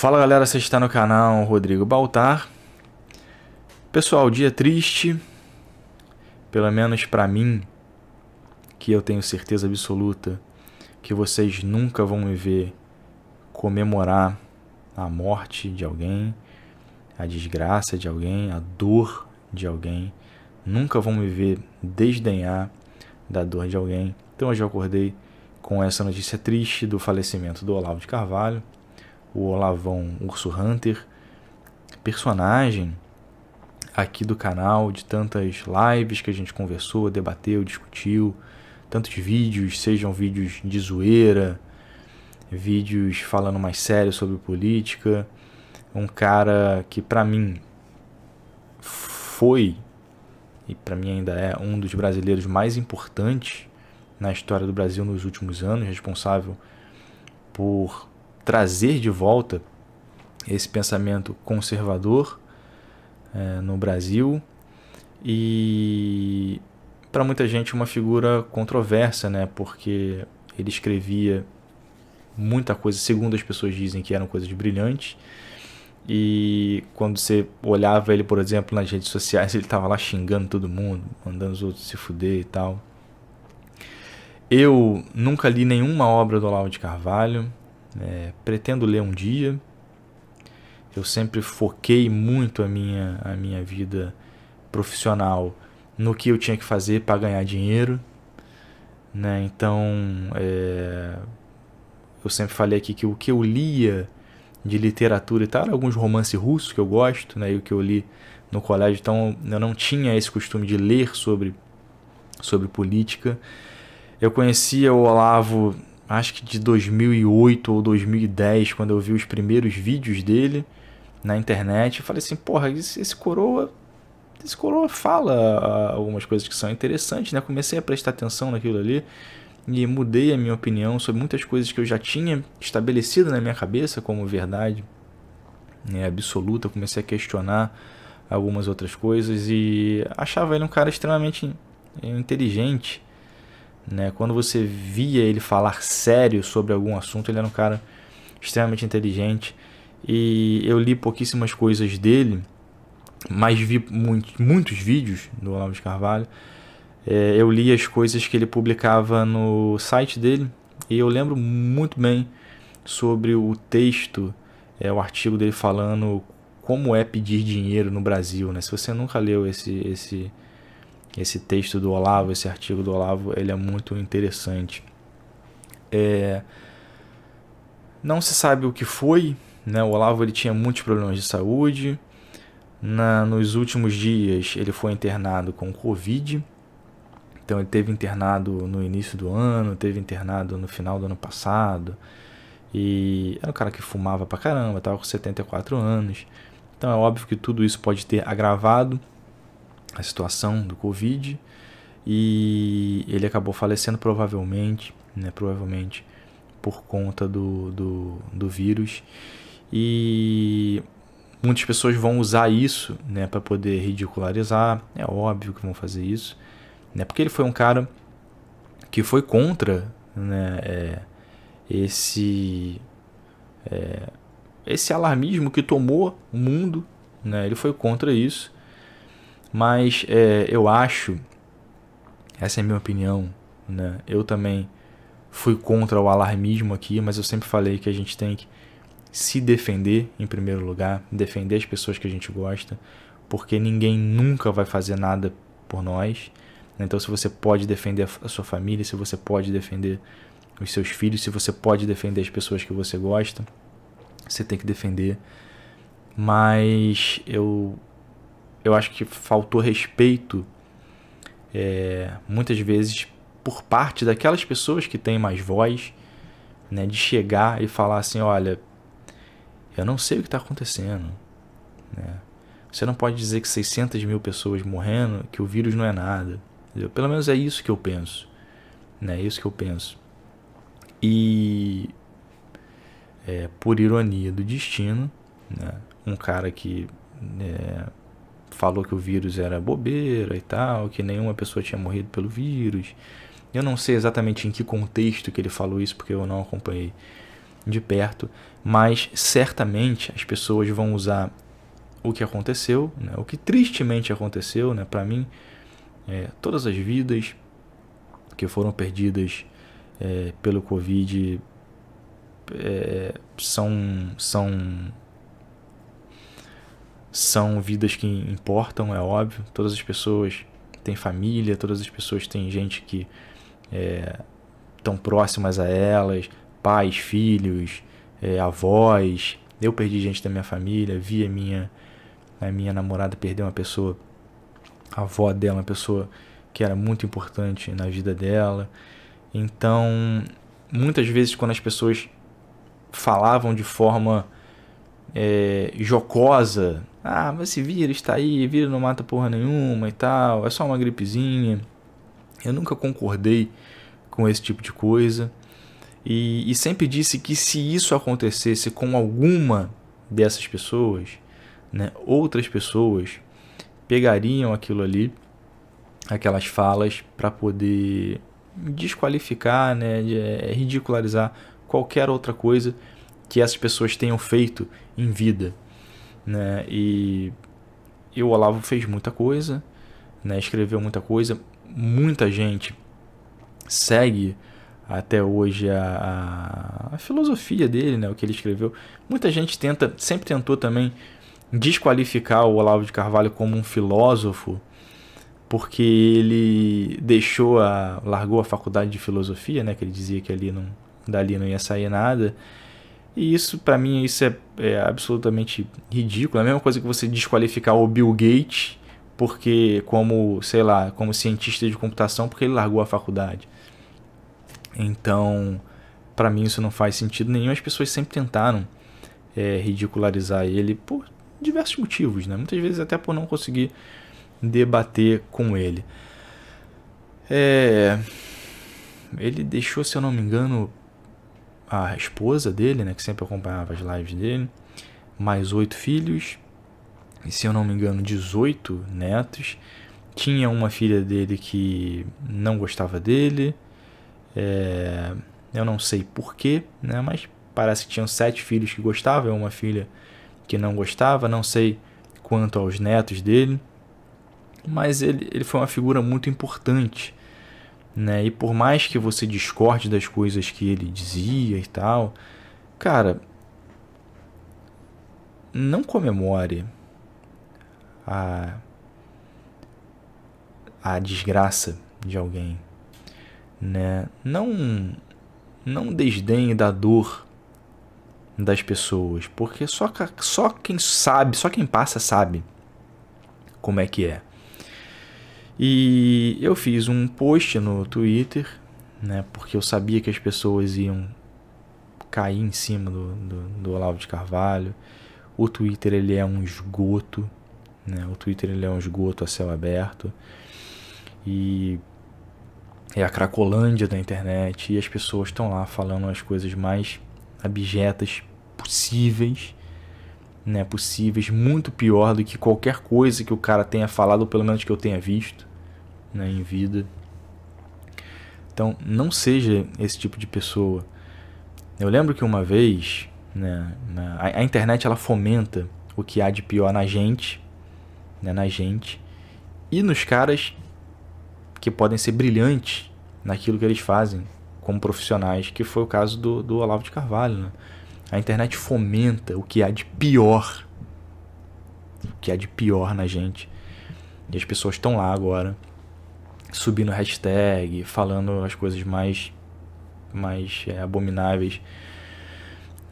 Fala galera, você está no canal Rodrigo Baltar. Pessoal, dia triste, pelo menos para mim, que eu tenho certeza absoluta que vocês nunca vão me ver comemorar a morte de alguém, a desgraça de alguém, a dor de alguém. Nunca vão me ver desdenhar da dor de alguém. Então hoje eu acordei com essa notícia triste do falecimento do Olavo de Carvalho o Olavão Urso Hunter, personagem aqui do canal, de tantas lives que a gente conversou, debateu, discutiu, tantos vídeos, sejam vídeos de zoeira, vídeos falando mais sério sobre política, um cara que para mim foi e para mim ainda é um dos brasileiros mais importantes na história do Brasil nos últimos anos, responsável por trazer de volta esse pensamento conservador é, no Brasil e para muita gente uma figura controversa, né? Porque ele escrevia muita coisa, segundo as pessoas dizem que eram coisas brilhantes. E quando você olhava ele, por exemplo, nas redes sociais, ele estava lá xingando todo mundo, mandando os outros se fuder e tal. Eu nunca li nenhuma obra do Olavo de Carvalho. É, pretendo ler um dia. Eu sempre foquei muito a minha, a minha vida profissional no que eu tinha que fazer para ganhar dinheiro. Né? Então, é, eu sempre falei aqui que o que eu lia de literatura e tal, eram alguns romances russos que eu gosto, né? e o que eu li no colégio, então eu não tinha esse costume de ler sobre, sobre política. Eu conhecia o Olavo acho que de 2008 ou 2010, quando eu vi os primeiros vídeos dele na internet, eu falei assim, porra, esse, esse coroa esse coroa fala ah, algumas coisas que são interessantes, né? Comecei a prestar atenção naquilo ali e mudei a minha opinião sobre muitas coisas que eu já tinha estabelecido na minha cabeça como verdade né, absoluta. Comecei a questionar algumas outras coisas e achava ele um cara extremamente eh, inteligente né? Quando você via ele falar sério sobre algum assunto, ele era um cara extremamente inteligente. E eu li pouquíssimas coisas dele, mas vi muito, muitos vídeos do Olavo de Carvalho. É, eu li as coisas que ele publicava no site dele e eu lembro muito bem sobre o texto, é, o artigo dele falando como é pedir dinheiro no Brasil. Né? Se você nunca leu esse, esse, esse texto do Olavo, esse artigo do Olavo, ele é muito interessante. É... Não se sabe o que foi, né? O Olavo ele tinha muitos problemas de saúde. Na, nos últimos dias ele foi internado com Covid. Então ele teve internado no início do ano, teve internado no final do ano passado. E era um cara que fumava pra caramba, tava com 74 anos. Então é óbvio que tudo isso pode ter agravado a situação do Covid e ele acabou falecendo provavelmente, né, provavelmente por conta do, do, do vírus. E muitas pessoas vão usar isso né, para poder ridicularizar, é óbvio que vão fazer isso, né, porque ele foi um cara que foi contra né, é, esse, é, esse alarmismo que tomou o mundo, né, ele foi contra isso mas é, eu acho, essa é a minha opinião, né? Eu também fui contra o alarmismo aqui, mas eu sempre falei que a gente tem que se defender em primeiro lugar, defender as pessoas que a gente gosta, porque ninguém nunca vai fazer nada por nós. Então, se você pode defender a sua família, se você pode defender os seus filhos, se você pode defender as pessoas que você gosta, você tem que defender. Mas eu eu acho que faltou respeito é, muitas vezes por parte daquelas pessoas que têm mais voz, né, de chegar e falar assim, olha, eu não sei o que está acontecendo, né? Você não pode dizer que 600 mil pessoas morrendo, que o vírus não é nada. Pelo menos é isso que eu penso, né? É isso que eu penso. E é, por ironia do destino, né? um cara que é, falou que o vírus era bobeira e tal, que nenhuma pessoa tinha morrido pelo vírus. Eu não sei exatamente em que contexto que ele falou isso, porque eu não acompanhei de perto, mas certamente as pessoas vão usar o que aconteceu, né? o que tristemente aconteceu, né? para mim, é, todas as vidas que foram perdidas é, pelo Covid é, são, são são vidas que importam, é óbvio. Todas as pessoas têm família, todas as pessoas têm gente que é, tão próximas a elas, pais, filhos, é, avós. Eu perdi gente da minha família, vi a minha, a minha namorada perder uma pessoa, a avó dela, uma pessoa que era muito importante na vida dela. Então, muitas vezes quando as pessoas falavam de forma é, jocosa ah, mas esse vírus está aí, vírus não mata porra nenhuma e tal, é só uma gripezinha. Eu nunca concordei com esse tipo de coisa. E, e sempre disse que se isso acontecesse com alguma dessas pessoas, né, outras pessoas pegariam aquilo ali, aquelas falas, para poder desqualificar, né, é, ridicularizar qualquer outra coisa que essas pessoas tenham feito em vida. Né? E, e o Olavo fez muita coisa, né? escreveu muita coisa, muita gente segue até hoje a, a, filosofia dele, né, o que ele escreveu. Muita gente tenta, sempre tentou também desqualificar o Olavo de Carvalho como um filósofo, porque ele deixou a largou a faculdade de filosofia, né, que ele dizia que ali não dali não ia sair nada. E isso para mim isso é é absolutamente ridículo. É a mesma coisa que você desqualificar o Bill Gates porque como, sei lá, como cientista de computação porque ele largou a faculdade. Então, para mim isso não faz sentido nenhum. As pessoas sempre tentaram é, ridicularizar ele por diversos motivos, né? Muitas vezes até por não conseguir debater com ele. É, ele deixou, se eu não me engano, a esposa dele, né, que sempre acompanhava as lives dele, mais oito filhos, e se eu não me engano, 18 netos. Tinha uma filha dele que não gostava dele, é, eu não sei porquê, né, mas parece que tinham sete filhos que gostavam, uma filha que não gostava, não sei quanto aos netos dele, mas ele, ele foi uma figura muito importante né? E por mais que você discorde das coisas que ele dizia e tal, cara, não comemore a, a desgraça de alguém, né? Não não desdenhe da dor das pessoas, porque só só quem sabe, só quem passa sabe como é que é. E eu fiz um post no Twitter, né, porque eu sabia que as pessoas iam cair em cima do, do, do Olavo de Carvalho. O Twitter ele é um esgoto, né? O Twitter ele é um esgoto a céu aberto e é a cracolândia da internet e as pessoas estão lá falando as coisas mais abjetas possíveis, né? Possíveis muito pior do que qualquer coisa que o cara tenha falado, ou pelo menos que eu tenha visto né, em vida. Então, não seja esse tipo de pessoa. Eu lembro que uma vez, né, a, a, internet ela fomenta o que há de pior na gente, né, na gente e nos caras que podem ser brilhantes naquilo que eles fazem como profissionais, que foi o caso do, do Olavo de Carvalho. Né? A internet fomenta o que há de pior, o que há de pior na gente. E as pessoas estão lá agora subindo hashtag, falando as coisas mais, mais é, abomináveis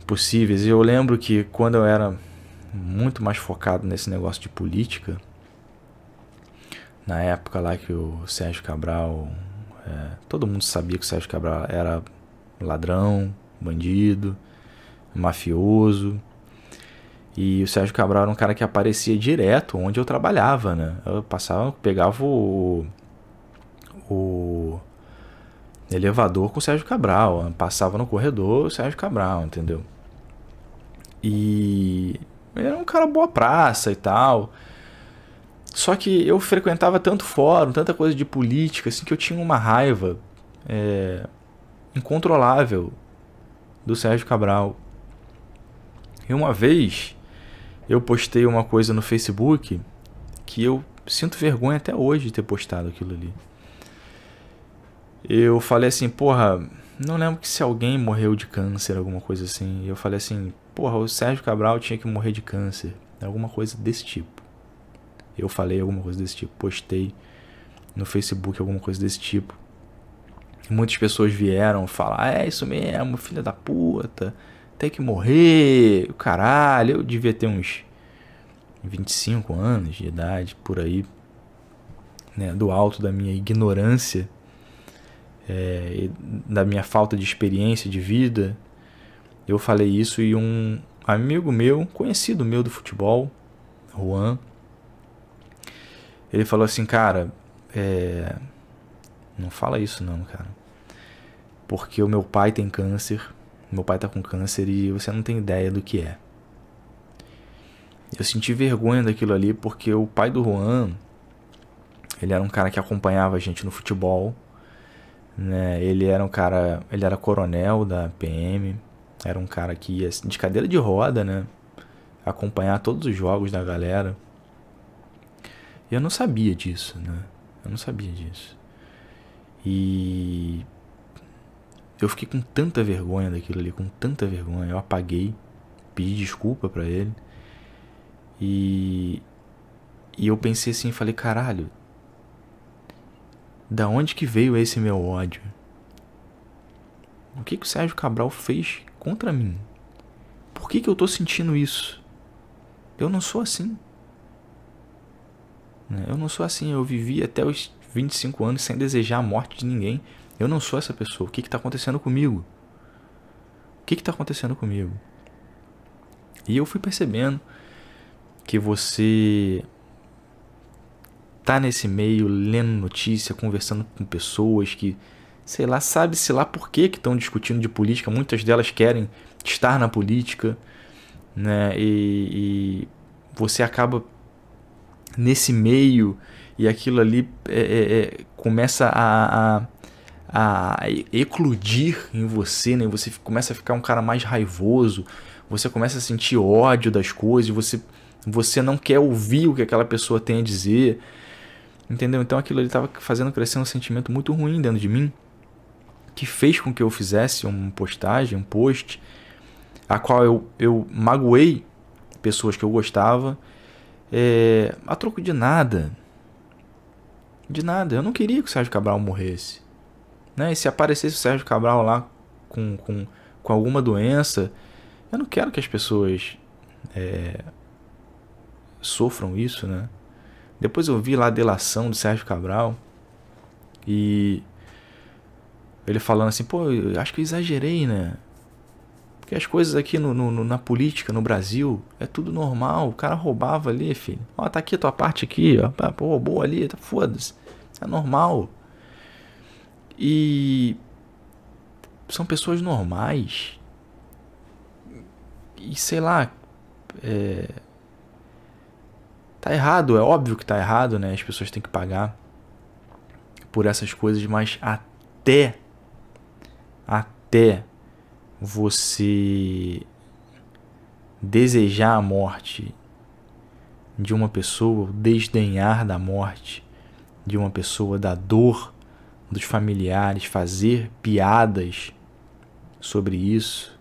possíveis. E eu lembro que quando eu era muito mais focado nesse negócio de política, na época lá que o Sérgio Cabral. É, todo mundo sabia que o Sérgio Cabral era ladrão, bandido, mafioso. E o Sérgio Cabral era um cara que aparecia direto onde eu trabalhava, né? Eu passava, pegava o, o elevador com o Sérgio Cabral. Passava no corredor o Sérgio Cabral, entendeu? E era um cara boa praça e tal. Só que eu frequentava tanto fórum, tanta coisa de política, assim, que eu tinha uma raiva é, incontrolável do Sérgio Cabral. E uma vez eu postei uma coisa no Facebook que eu sinto vergonha até hoje de ter postado aquilo ali eu falei assim, porra, não lembro que se alguém morreu de câncer, alguma coisa assim. E eu falei assim, porra, o Sérgio Cabral tinha que morrer de câncer, alguma coisa desse tipo. Eu falei alguma coisa desse tipo, postei no Facebook alguma coisa desse tipo. E muitas pessoas vieram falar, é isso mesmo, filha da puta, tem que morrer, caralho, eu devia ter uns 25 anos de idade, por aí, né, do alto da minha ignorância é, da minha falta de experiência de vida. Eu falei isso e um amigo meu, conhecido meu do futebol, Juan, ele falou assim, cara, é, não fala isso não, cara, porque o meu pai tem câncer, meu pai tá com câncer e você não tem ideia do que é. Eu senti vergonha daquilo ali porque o pai do Juan, ele era um cara que acompanhava a gente no futebol, né? Ele era um cara, ele era coronel da PM, era um cara que ia de cadeira de roda, né? Acompanhar todos os jogos da galera. E eu não sabia disso, né? Eu não sabia disso. E eu fiquei com tanta vergonha daquilo ali, com tanta vergonha. Eu apaguei, pedi desculpa para ele. E, e eu pensei assim, falei, caralho, da onde que veio esse meu ódio? O que, que o Sérgio Cabral fez contra mim? Por que, que eu estou sentindo isso? Eu não sou assim. Né? Eu não sou assim. Eu vivi até os 25 anos sem desejar a morte de ninguém. Eu não sou essa pessoa. O que está acontecendo comigo? O que está acontecendo comigo? E eu fui percebendo que você tá nesse meio, lendo notícia, conversando com pessoas que, sei lá, sabe-se lá por que estão discutindo de política. Muitas delas querem estar na política, né? E, e você acaba nesse meio e aquilo ali é, é, é começa a, a a eclodir em você, né? Você começa a ficar um cara mais raivoso, você começa a sentir ódio das coisas, você você não quer ouvir o que aquela pessoa tem a dizer. Entendeu? Então aquilo ele estava fazendo crescer um sentimento muito ruim dentro de mim, que fez com que eu fizesse uma postagem, um post, a qual eu, eu magoei pessoas que eu gostava, é, a troco de nada. De nada. Eu não queria que o Sérgio Cabral morresse. Né? E se aparecesse o Sérgio Cabral lá com, com, com alguma doença, eu não quero que as pessoas é, sofram isso, né? Depois eu vi lá a delação do Sérgio Cabral e ele falando assim, pô, eu acho que eu exagerei, né? Porque as coisas aqui no, no, na política, no Brasil, é tudo normal. O cara roubava ali, filho. Ó, tá aqui a tua parte aqui, ó. Pô, roubou ali, tá foda-se. É normal. E são pessoas normais. E sei lá. É, Tá errado, é óbvio que tá errado, né? As pessoas têm que pagar por essas coisas, mas até até você desejar a morte de uma pessoa, desdenhar da morte de uma pessoa, da dor dos familiares, fazer piadas sobre isso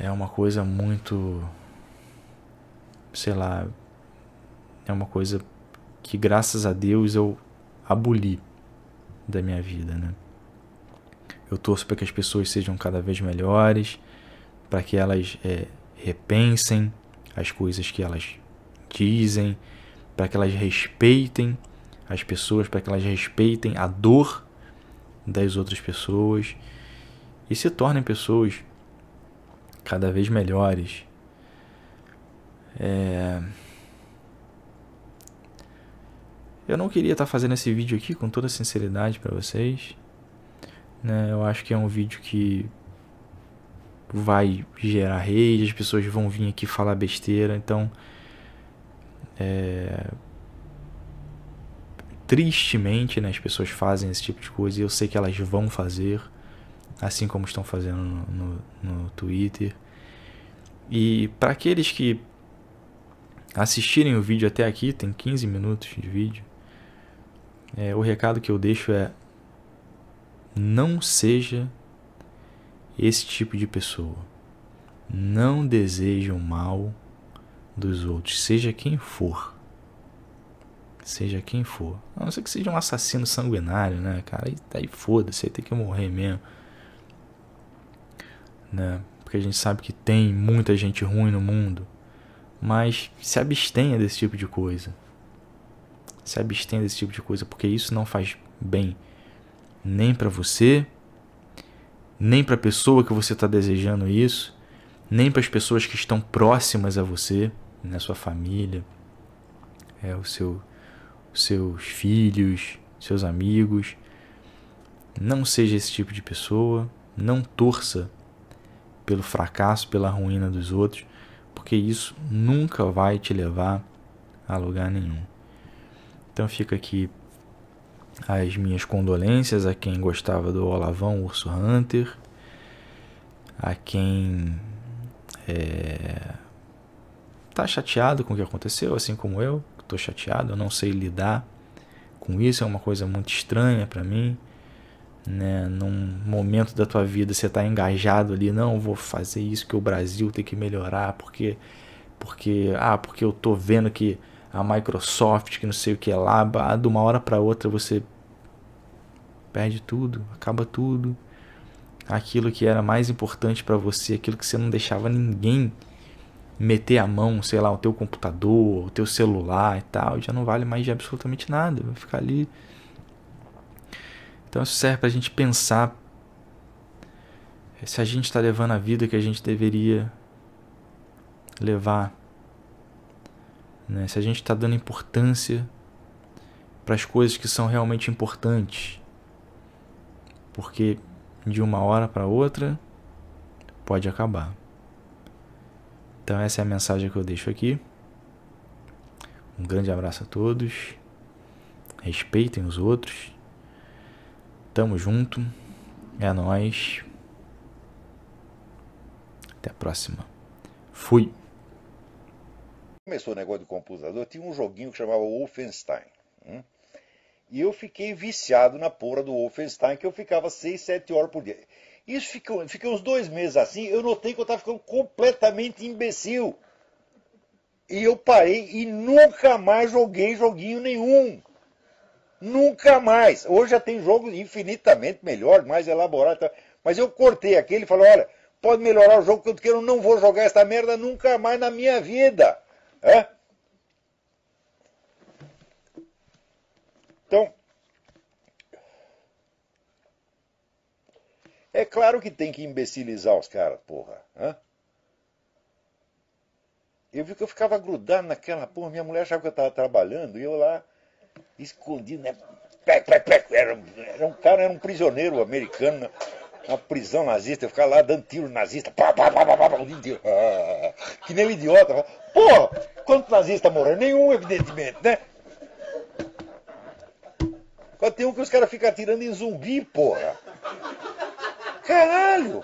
é uma coisa muito sei lá, é uma coisa que graças a Deus eu aboli da minha vida, né? Eu torço para que as pessoas sejam cada vez melhores, para que elas é, repensem as coisas que elas dizem, para que elas respeitem as pessoas, para que elas respeitem a dor das outras pessoas e se tornem pessoas cada vez melhores, é... Eu não queria estar tá fazendo esse vídeo aqui com toda sinceridade para vocês. Né? Eu acho que é um vídeo que vai gerar rage, as pessoas vão vir aqui falar besteira, então é... tristemente né, as pessoas fazem esse tipo de coisa e eu sei que elas vão fazer, assim como estão fazendo no, no, no Twitter. E para aqueles que assistirem o vídeo até aqui, tem 15 minutos de vídeo, é, o recado que eu deixo é: não seja esse tipo de pessoa. Não deseje o mal dos outros, seja quem for. Seja quem for. A não ser que seja um assassino sanguinário, né, cara? Aí, tá foda-se, aí tem que morrer mesmo. Né? Porque a gente sabe que tem muita gente ruim no mundo. Mas se abstenha desse tipo de coisa. Se abstenha desse tipo de coisa, porque isso não faz bem nem para você, nem para a pessoa que você está desejando isso, nem para as pessoas que estão próximas a você, na sua família, é o seu, os seus filhos, seus amigos. Não seja esse tipo de pessoa. Não torça pelo fracasso, pela ruína dos outros porque isso nunca vai te levar a lugar nenhum. Então fica aqui as minhas condolências a quem gostava do Olavão Urso Hunter, a quem é, tá chateado com o que aconteceu, assim como eu, estou chateado, eu não sei lidar com isso, é uma coisa muito estranha para mim né, num momento da tua vida você está engajado ali, não vou fazer isso que o Brasil tem que melhorar, porque porque ah, porque eu tô vendo que a Microsoft, que não sei o que lá, de uma hora para outra você perde tudo, acaba tudo. Aquilo que era mais importante para você, aquilo que você não deixava ninguém meter a mão, sei lá, o teu computador, o teu celular e tal, já não vale mais de absolutamente nada, vai ficar ali então isso serve para a gente pensar se a gente está levando a vida que a gente deveria levar, né? se a gente está dando importância para as coisas que são realmente importantes, porque de uma hora para outra pode acabar. Então essa é a mensagem que eu deixo aqui. Um grande abraço a todos. Respeitem os outros. Tamo junto. É nós. Até a próxima. Fui. Começou o negócio do computador, tinha um joguinho que chamava Wolfenstein. Hein? Hum? E eu fiquei viciado na porra do Wolfenstein, que eu ficava 6, 7 horas por dia. Isso ficou, fiquei uns dois meses assim, eu notei que eu estava ficando completamente imbecil. E eu parei e nunca mais joguei joguinho nenhum. Nunca mais. Hoje já tem jogos infinitamente melhor, mais elaborado. Mas eu cortei aquele e falei, olha, pode melhorar o jogo que eu eu não vou jogar essa merda nunca mais na minha vida. É? Então, é claro que tem que imbecilizar os caras, porra. Eu vi que eu ficava grudado naquela porra, minha mulher achava que eu estava trabalhando e eu lá escondido, né? pé pé pé Era, era um cara, era um prisioneiro americano na né? prisão nazista, ficar lá dando tiro nazista, pá, pá, pá, pá, pá, pá, o dia ah, que nem um idiota. Pô, quanto nazista morreram? Nenhum, evidentemente, né? Só tem um que os caras ficam atirando em zumbi, porra. Caralho!